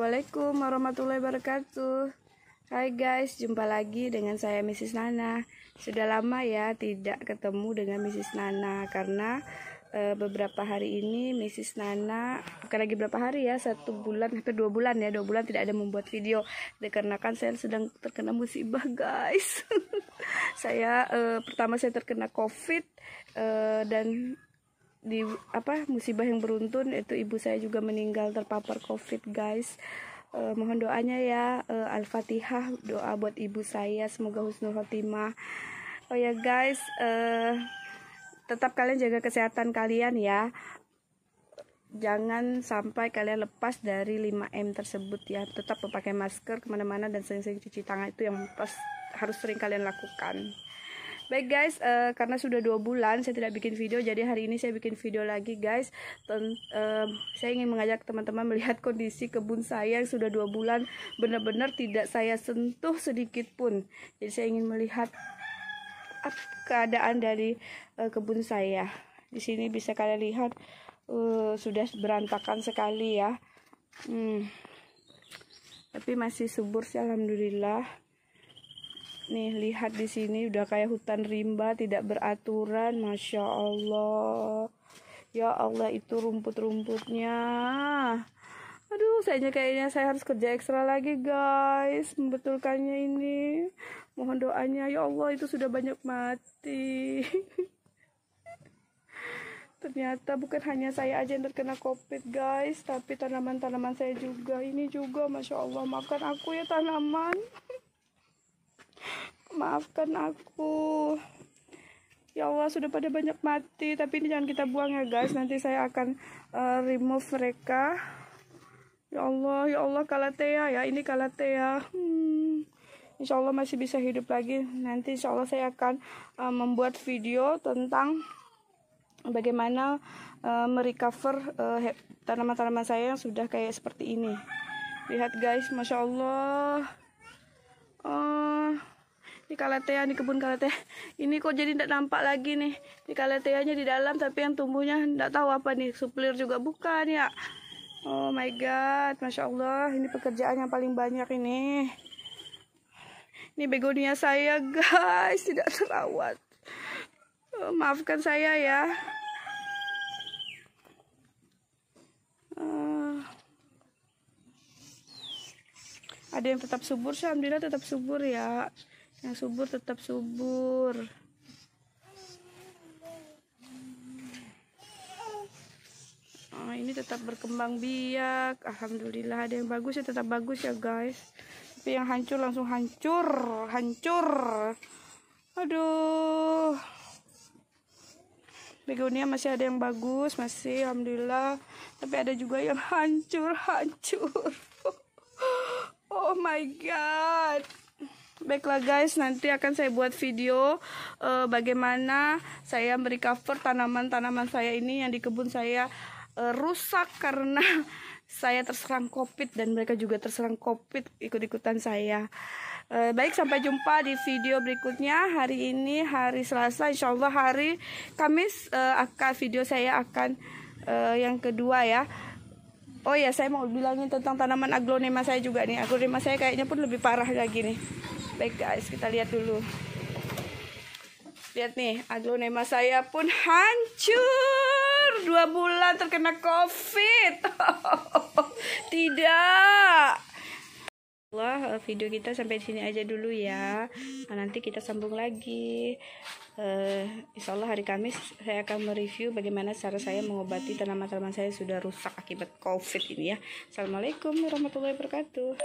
Assalamualaikum warahmatullahi wabarakatuh. Hai guys, jumpa lagi dengan saya Mrs. Nana. Sudah lama ya tidak ketemu dengan Mrs. Nana karena e, beberapa hari ini Mrs. Nana bukan lagi berapa hari ya satu bulan hampir dua bulan ya dua bulan tidak ada membuat video dikarenakan saya sedang terkena musibah guys. saya e, pertama saya terkena COVID e, dan di apa musibah yang beruntun itu ibu saya juga meninggal terpapar covid guys uh, mohon doanya ya uh, al-fatihah doa buat ibu saya semoga husnul khotimah oh ya yeah, guys uh, tetap kalian jaga kesehatan kalian ya jangan sampai kalian lepas dari 5M tersebut ya tetap memakai masker kemana-mana dan sering-sering cuci tangan itu yang harus sering kalian lakukan Baik guys, uh, karena sudah dua bulan saya tidak bikin video, jadi hari ini saya bikin video lagi guys. Ten, uh, saya ingin mengajak teman-teman melihat kondisi kebun saya yang sudah dua bulan benar-benar tidak saya sentuh sedikit pun. Jadi saya ingin melihat keadaan dari uh, kebun saya. Di sini bisa kalian lihat uh, sudah berantakan sekali ya. Hmm. Tapi masih subur sih alhamdulillah nih lihat di sini udah kayak hutan rimba tidak beraturan masya allah ya allah itu rumput-rumputnya aduh sayangnya kayaknya saya harus kerja ekstra lagi guys membetulkannya ini mohon doanya ya Allah itu sudah banyak mati ternyata bukan hanya saya aja yang terkena covid guys tapi tanaman-tanaman saya juga ini juga masya Allah makan aku ya tanaman maafkan aku. Ya Allah sudah pada banyak mati tapi ini jangan kita buang ya guys nanti saya akan uh, remove mereka ya Allah ya Allah Kalatea ya ini Kalatea hmm. Insya Allah masih bisa hidup lagi nanti Insya Allah saya akan uh, membuat video tentang bagaimana uh, merecover uh, tanaman-tanaman saya yang sudah kayak seperti ini lihat guys Masya Allah uh, di kalatea di kebun kalatea ini kok jadi tidak nampak lagi nih di kalateanya di dalam tapi yang tumbuhnya tidak tahu apa nih suplir juga bukan ya oh my god masya allah ini pekerjaan yang paling banyak ini ini begonia saya guys tidak terawat oh, maafkan saya ya ah. ada yang tetap subur, alhamdulillah tetap subur ya yang subur tetap subur oh, ini tetap berkembang biak Alhamdulillah ada yang bagus ya tetap bagus ya guys tapi yang hancur langsung hancur hancur aduh begonia masih ada yang bagus masih alhamdulillah tapi ada juga yang hancur hancur oh my god Baiklah guys, nanti akan saya buat video uh, bagaimana saya merecover tanaman-tanaman saya ini yang di kebun saya uh, rusak karena saya terserang covid dan mereka juga terserang covid ikut-ikutan saya. Uh, baik, sampai jumpa di video berikutnya. Hari ini hari Selasa, insya Allah hari Kamis uh, akan video saya akan uh, yang kedua ya. Oh ya, saya mau bilangin tentang tanaman aglonema saya juga nih. Aglonema saya kayaknya pun lebih parah lagi nih. Baik guys, kita lihat dulu. Lihat nih, aglonema saya pun hancur. Dua bulan terkena COVID. Tidak. Wah, video kita sampai di sini aja dulu ya. Nah, nanti kita sambung lagi. Uh, insya Allah hari Kamis saya akan mereview bagaimana cara saya mengobati tanaman-tanaman saya sudah rusak akibat COVID ini ya. Assalamualaikum warahmatullahi wabarakatuh.